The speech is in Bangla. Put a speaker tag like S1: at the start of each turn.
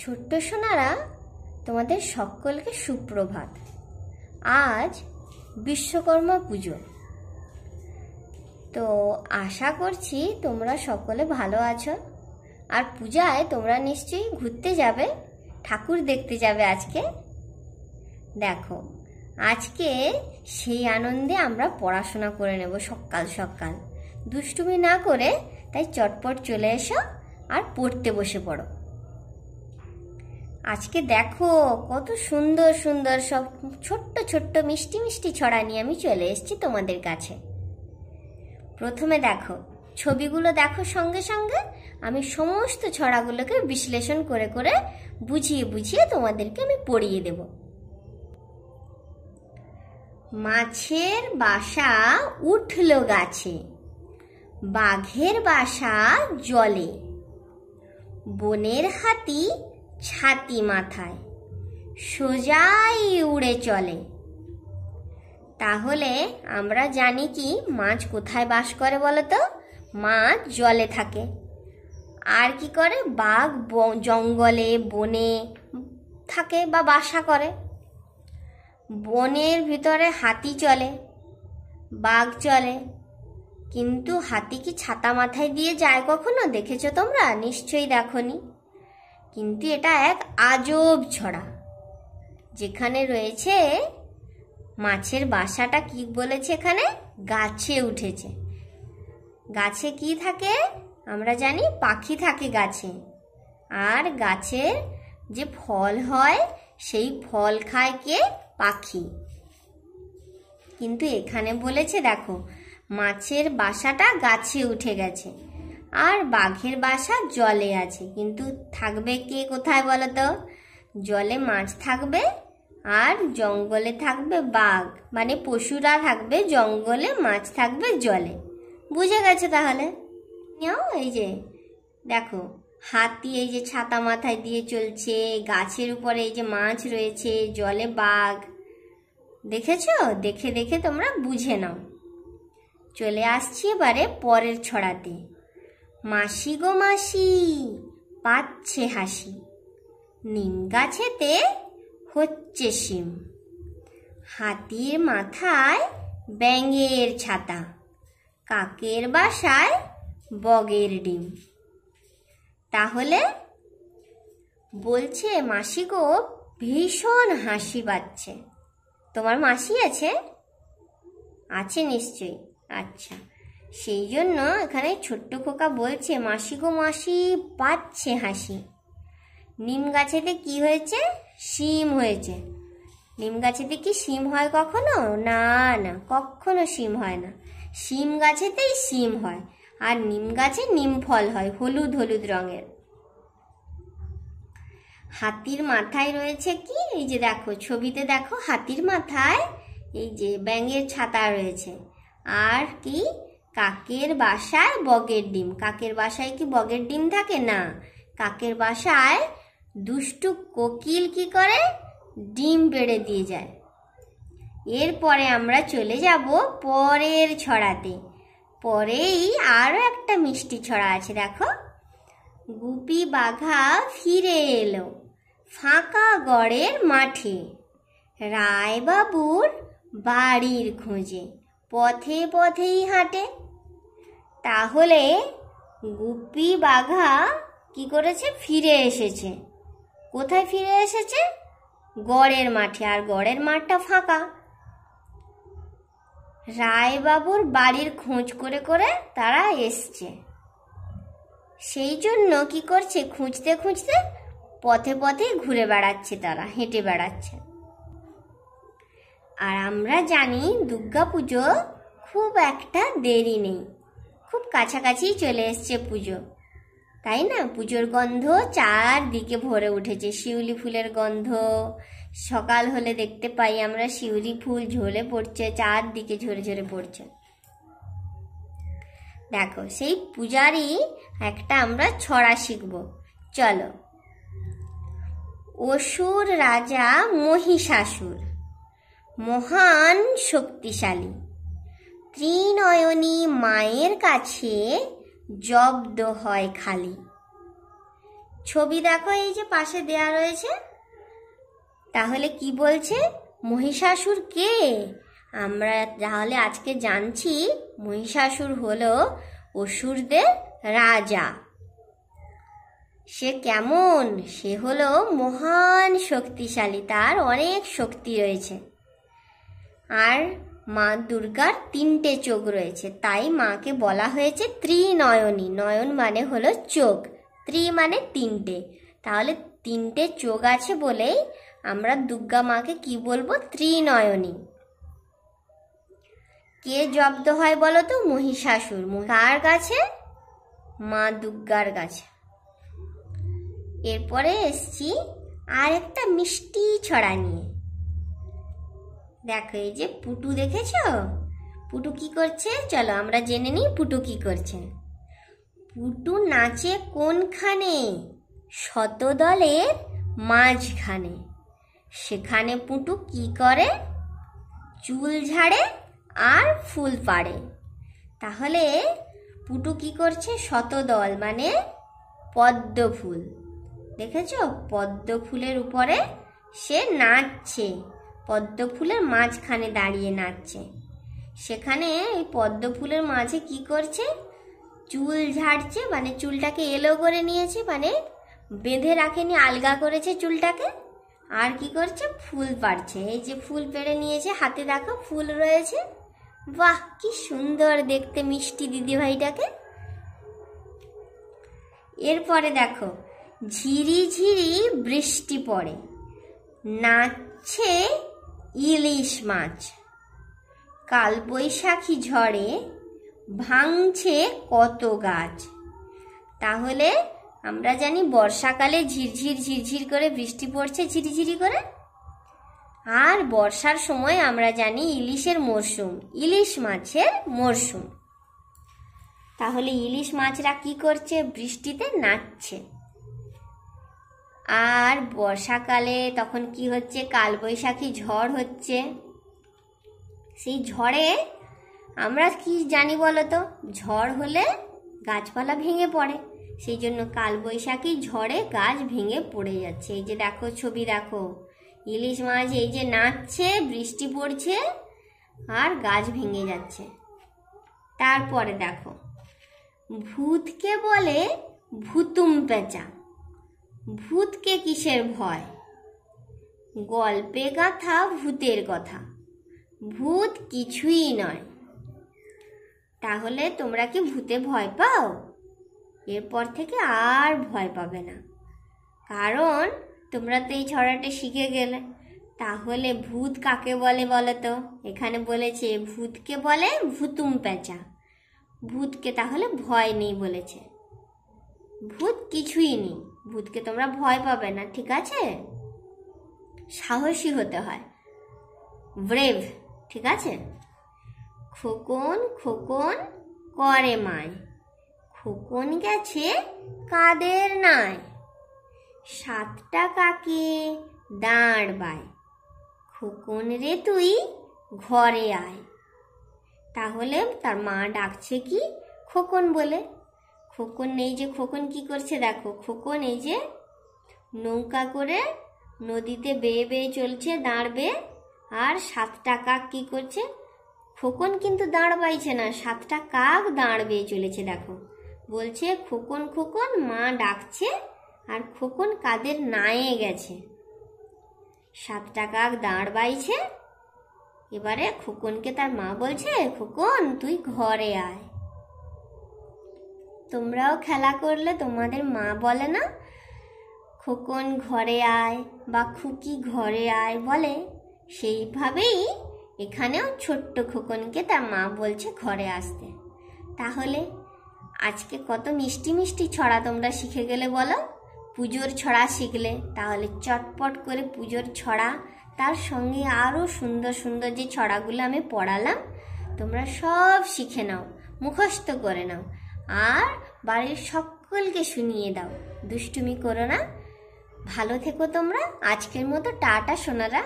S1: ছোট্ট সোনারা তোমাদের সকলকে সুপ্রভাত আজ বিশ্বকর্মা পুজো তো আশা করছি তোমরা সকলে ভালো আছো আর পূজায় তোমরা নিশ্চয়ই ঘুরতে যাবে ঠাকুর দেখতে যাবে আজকে দেখো আজকে সেই আনন্দে আমরা পড়াশোনা করে নেব সকাল সকাল দুষ্টুমি না করে তাই চটপট চলে এসো আর পড়তে বসে পড়ো আজকে দেখো কত সুন্দর সুন্দর সব ছোট্ট ছোট্ট মিষ্টি মিষ্টি ছড়া নিয়ে আমি চলে এসেছি তোমাদের কাছে প্রথমে দেখো ছবিগুলো দেখো সঙ্গে সঙ্গে আমি সমস্ত ছড়াগুলোকে বিশ্লেষণ করে করে বুঝিয়ে বুঝিয়ে তোমাদেরকে আমি পড়িয়ে দেব মাছের বাসা উঠল গাছে বাঘের বাসা জলে বনের হাতি ছাতি মাথায় সোজাই উড়ে চলে তাহলে আমরা জানি কি মাছ কোথায় বাস করে বলো তো মাছ জলে থাকে আর কি করে বাঘ জঙ্গলে বনে থাকে বা বাসা করে বনের ভিতরে হাতি চলে বাঘ চলে কিন্তু হাতি কি ছাতা মাথায় দিয়ে যায় কখনো দেখেছো তোমরা নিশ্চয়ই দেখো কিন্তু এটা এক আজব ছড়া যেখানে রয়েছে মাছের বাসাটা কি বলেছে এখানে গাছে উঠেছে গাছে কি থাকে আমরা জানি পাখি থাকে গাছে আর গাছের যে ফল হয় সেই ফল খায় কে পাখি কিন্তু এখানে বলেছে দেখো মাছের বাসাটা গাছে উঠে গেছে আর বাঘের বাসা জলে আছে কিন্তু থাকবে কে কোথায় বলো তো জলে মাছ থাকবে আর জঙ্গলে থাকবে বাঘ মানে পশুরা থাকবে জঙ্গলে মাছ থাকবে জলে বুঝে গেছে তাহলে নাও এই যে দেখো হাতি এই যে ছাতা মাথায় দিয়ে চলছে গাছের উপরে এই যে মাছ রয়েছে জলে বাঘ দেখেছ দেখে দেখে তোমরা বুঝে নাও চলে আসছি এবারে পরের ছড়াতে মাসি গো মাসি পাচ্ছে হাসি নিম গাছেতে হচ্ছে শিম হাতির মাথায় ব্যাঙের ছাতা কাকের বাসায় বগের ডিম তাহলে বলছে মাসি গো ভীষণ হাসি পাচ্ছে তোমার মাসি আছে আছে নিশ্চয়ই আচ্ছা সেই জন্য এখানে ছোট্ট খোকা বলছে মাসি গো মাসি পাচ্ছে হাসি নিম গাছেতে কি হয়েছে শিম হয়েছে নিম গাছেতে কি শিম হয় কখনো না না কখনো শিম হয় না শিম গাছেতেই শিম হয় আর নিম গাছে নিম ফল হয় হলুদ হলুদ রঙের হাতির মাথায় রয়েছে কি এই যে দেখো ছবিতে দেখো হাতির মাথায় এই যে ব্যাঙের ছাতা রয়েছে আর কি কাকের বাসায় বগের ডিম কাকের বাসায় কি বগের ডিম থাকে না কাকের বাসায় দুষ্টু কোকিল কি করে ডিম বেড়ে দিয়ে যায় এরপরে আমরা চলে যাব পরের ছড়াতে পরেই আরও একটা মিষ্টি ছড়া আছে দেখো গুপি বাঘা ফিরে এলো ফাঁকা গড়ের মাঠে রায়বাবুর বাড়ির খোঁজে পথে পথেই হাঁটে তাহলে গুপি বাঘা কি করেছে ফিরে এসেছে কোথায় ফিরে এসেছে গড়ের মাঠে আর গড়ের মাঠটা ফাঁকা রায়বাবুর বাড়ির খোঁজ করে করে তারা এসছে সেই জন্য কি করছে খুঁজতে খুঁজতে পথে পথে ঘুরে বেড়াচ্ছে তারা হেঁটে বেড়াচ্ছে আর আমরা জানি দুর্গা পুজো খুব একটা দেরি নেই খুব কাছাকাছি চলে এসছে পুজো তাই না পুজোর গন্ধ চারদিকে ভরে উঠেছে শিউলি ফুলের গন্ধ সকাল হলে দেখতে পাই আমরা শিউলি ফুল ঝরে পড়ছে চারদিকে ঝরে ঝরে পড়ছে দেখো সেই পূজারই একটা আমরা ছড়া শিখব চলো অসুর রাজা মহিষাসুর মহান শক্তিশালী ত্রিনয়নী মায়ের কাছে জব্দ হয় খালি ছবি দেখো এই যে পাশে দেয়া রয়েছে তাহলে কি বলছে মহিষাসুর কে আমরা তাহলে আজকে জানছি মহিষাসুর হলো অসুরদের রাজা সে কেমন সে হলো মহান শক্তিশালী তার অনেক শক্তি রয়েছে আর মা দুর্গার তিনটে চোখ রয়েছে তাই মাকে বলা হয়েছে ত্রিনয়নী নয়ন মানে হলো চোখ ত্রি মানে তিনটে তাহলে তিনটে চোখ আছে বলেই আমরা দুর্গা মাকে কি বলবো ত্রিনয়নী কে জব্দ হয় বলো তো মহিষাসুর কার কাছে মা দুর্গার কাছে এরপরে এসছি আর একটা মিষ্টি ছড়া নিয়ে দেখো এই যে পুটু দেখেছো পুটু কি করছে চলো আমরা জেনে নিই পুটু কি করছে পুটু নাচে কোনখানে শতদলের মাঝখানে সেখানে পুটু কি করে চুল ঝাড়ে আর ফুল পাড়ে তাহলে পুটু কি করছে শতদল মানে পদ্ম ফুল দেখেছ পদ্ম ফুলের উপরে সে নাচছে পদ্ম ফুলের মাঝখানে দাঁড়িয়ে নাচছে সেখানে এই পদ্ম ফুলের মাঝে কি করছে চুল ঝাড়ছে মানে চুলটাকে এলো করে নিয়েছে মানে বেঁধে রাখেনি আলগা করেছে চুলটাকে আর কি করছে ফুল পাড়ছে এই যে ফুল পেড়ে নিয়েছে হাতে দেখো ফুল রয়েছে বাহ কি সুন্দর দেখতে মিষ্টি দিদিভাইটাকে এরপরে দেখো ঝিরি ঝিরি বৃষ্টি পড়ে নাচছে ইলিশ মাছ কালবৈশাখী ঝড়ে ভাঙছে কত গাছ তাহলে আমরা জানি বর্ষাকালে ঝিরঝির ঝিরঝির করে বৃষ্টি পড়ছে ঝিরিঝিরি করে আর বর্ষার সময় আমরা জানি ইলিশের মরশুম ইলিশ মাছের মরশুম তাহলে ইলিশ মাছরা কি করছে বৃষ্টিতে নাচছে আর বর্ষাকালে তখন কি হচ্ছে কালবৈশাখী ঝড় হচ্ছে সেই ঝড়ে আমরা কি জানি বলো তো ঝড় হলে গাছপালা ভেঙে পড়ে সেই জন্য কালবৈশাখী ঝড়ে গাছ ভেঙে পড়ে যাচ্ছে এই যে দেখো ছবি দেখো ইলিশ মাছ এই যে নাচছে বৃষ্টি পড়ছে আর গাছ ভেঙে যাচ্ছে তারপরে দেখো ভূতকে বলে ভুতুম পেঁচা ভূতকে কিসের ভয় গল্পে গাথা ভূতের কথা ভূত কিছুই নয় তাহলে তোমরা কি ভূতে ভয় পাও এরপর থেকে আর ভয় পাবে না কারণ তোমরা তো এই ছড়াটা শিখে গেলে তাহলে ভূত কাকে বলে বলো তো এখানে বলেছে ভূতকে বলে ভুতুম পেঁচা ভূতকে তাহলে ভয় নেই বলেছে ভূত কিছুই নেই ভূতকে তোমরা ভয় পাবে না ঠিক আছে সাহসী হতে হয় ব্রেভ ঠিক আছে খোকন খোকন করে মায় খোকন গেছে কাদের নাই সাতটা কাকে দাঁড় বায় খোকন রে তুই ঘরে আয় তাহলে তার মা ডাকছে কি খোকন বলে খোকন নেই যে খোকন কি করছে দেখো খোকন এই যে নৌকা করে নদীতে বেয়ে বেয়ে চলছে দাঁড়বে আর সাতটা কাক কি করছে খোকন কিন্তু দাঁড় পাইছে না সাতটা কাক দাঁড় বেয়ে চলেছে দেখো বলছে খোকন খোকন মা ডাকছে আর খোকন কাদের নায়ে গেছে সাতটা কাক দাঁড় বাইছে এবারে খোকনকে তার মা বলছে খোকন তুই ঘরে আয় তোমরাও খেলা করলে তোমাদের মা বলে না খোকন ঘরে আয় বা খুকি ঘরে আয় বলে সেইভাবেই এখানেও ছোট্ট খোকনকে তার মা বলছে ঘরে আসতে তাহলে আজকে কত মিষ্টি মিষ্টি ছড়া তোমরা শিখে গেলে বলো পুজোর ছড়া শিখলে তাহলে চটপট করে পুজোর ছড়া তার সঙ্গে আরও সুন্দর সুন্দর যে ছড়াগুলো আমি পড়ালাম তোমরা সব শিখে নাও মুখস্থ করে নাও আর বাড়ির সকলকে শুনিয়ে দাও দুষ্টুমি করো না ভালো থেকো তোমরা আজকের মতো টাটা সোনারা